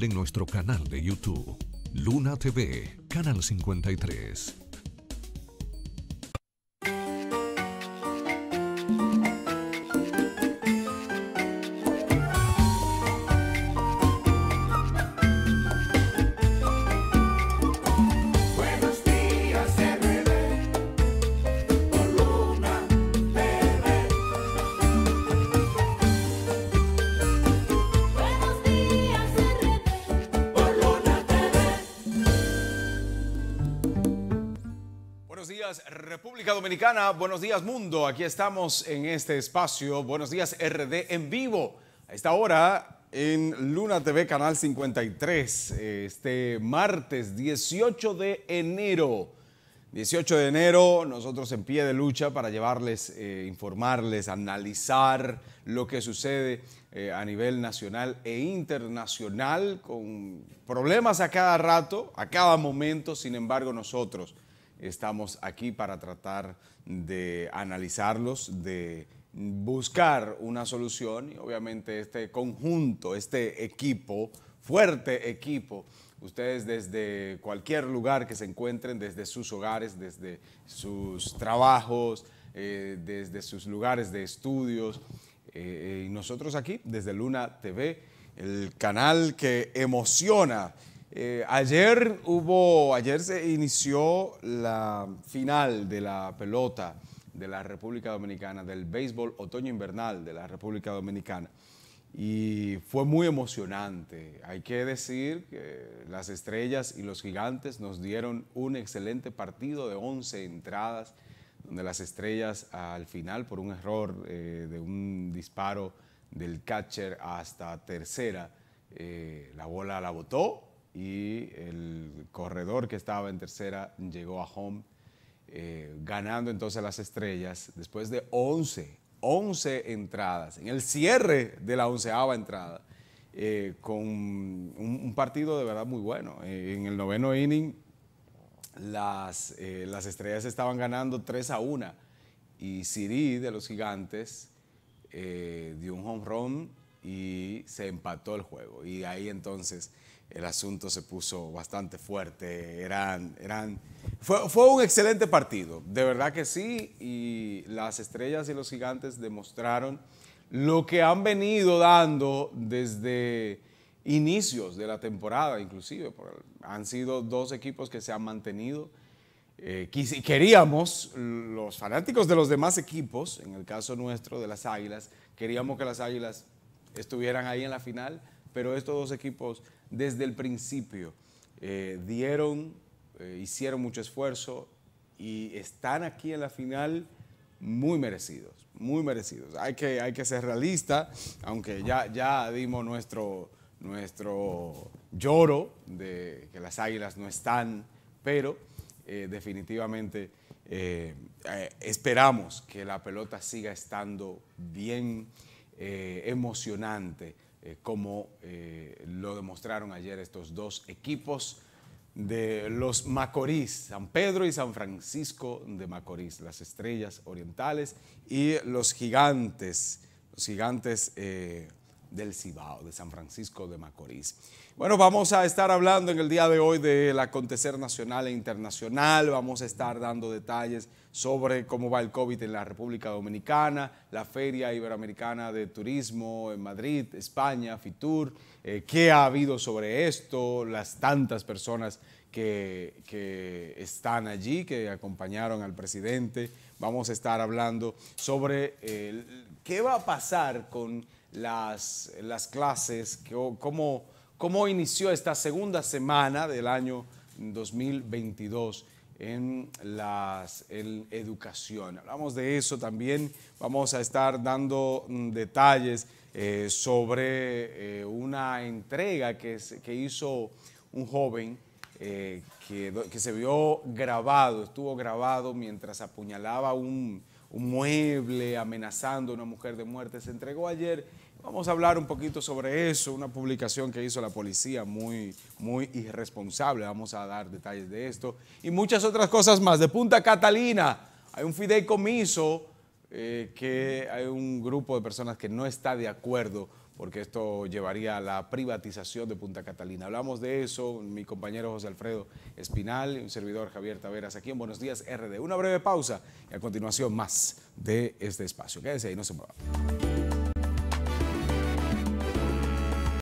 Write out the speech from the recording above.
en nuestro canal de YouTube. Luna TV, Canal 53. República Dominicana. Buenos días, mundo. Aquí estamos en este espacio. Buenos días, RD en vivo. A esta hora en Luna TV, canal 53, este martes 18 de enero. 18 de enero, nosotros en pie de lucha para llevarles, eh, informarles, analizar lo que sucede eh, a nivel nacional e internacional, con problemas a cada rato, a cada momento, sin embargo nosotros Estamos aquí para tratar de analizarlos, de buscar una solución y obviamente este conjunto, este equipo, fuerte equipo, ustedes desde cualquier lugar que se encuentren, desde sus hogares, desde sus trabajos, eh, desde sus lugares de estudios, eh, y nosotros aquí, desde Luna TV, el canal que emociona eh, ayer hubo, ayer se inició la final de la pelota de la República Dominicana, del béisbol otoño-invernal de la República Dominicana. Y fue muy emocionante. Hay que decir que las estrellas y los gigantes nos dieron un excelente partido de 11 entradas, donde las estrellas al final, por un error eh, de un disparo del catcher hasta tercera, eh, la bola la botó y el corredor que estaba en tercera llegó a home, eh, ganando entonces las estrellas después de 11, 11 entradas, en el cierre de la onceava entrada, eh, con un, partido de verdad muy bueno. Eh, en el noveno inning las, las estrellas estaban ganando 3 a 1 y Siri de los gigantes dio un home run y se empató el juego. Y ahí entonces el asunto se puso bastante fuerte. Eran, eran, fue, fue, un excelente partido, de verdad que sí. Y las estrellas y los gigantes demostraron lo que han venido dando desde inicios de la temporada, inclusive. Han sido dos equipos que se han mantenido. Eh, queríamos, los fanáticos de los demás equipos, en el caso nuestro de las Águilas, queríamos que las Águilas estuvieran ahí en la final, pero estos dos equipos desde el principio eh, dieron, eh, hicieron mucho esfuerzo y están aquí en la final muy merecidos, muy merecidos. Hay que, hay que ser realista, aunque ya, ya dimos nuestro, nuestro lloro de que las águilas no están, pero eh, definitivamente esperamos que la pelota siga estando bien eh, emocionante eh, como eh, lo demostraron ayer estos dos equipos de los Macorís, San Pedro y San Francisco de Macorís, las estrellas orientales y los gigantes, los gigantes del Cibao, de San Francisco de Macorís. Bueno, vamos a estar hablando en el día de hoy del acontecer nacional e internacional, vamos a estar dando detalles sobre cómo va el COVID en la República Dominicana, la Feria Iberoamericana de Turismo en Madrid, España, FITUR, eh, qué ha habido sobre esto, las tantas personas que, están allí, que acompañaron al presidente. Vamos a estar hablando sobre eh, qué va a pasar con las, las clases, cómo, inició esta segunda semana del año 2022 en, las, educación. Hablamos de eso también, vamos a estar dando mm, detalles eh, sobre eh, una entrega que, que, hizo un joven eh, que, que, se vio grabado, estuvo grabado mientras apuñalaba un, un mueble amenazando a una mujer de muerte. Se entregó ayer. Vamos a hablar un poquito sobre eso, una publicación que hizo la policía muy, muy irresponsable. Vamos a dar detalles de esto y muchas otras cosas más. De Punta Catalina hay un fideicomiso eh, que hay un grupo de personas que no está de acuerdo porque esto llevaría a la privatización de Punta Catalina. Hablamos de eso, mi compañero José Alfredo Espinal, un servidor Javier Taveras, aquí en Buenos Días RD. Una breve pausa y a continuación más de este espacio. Quédense ahí, no se muevan.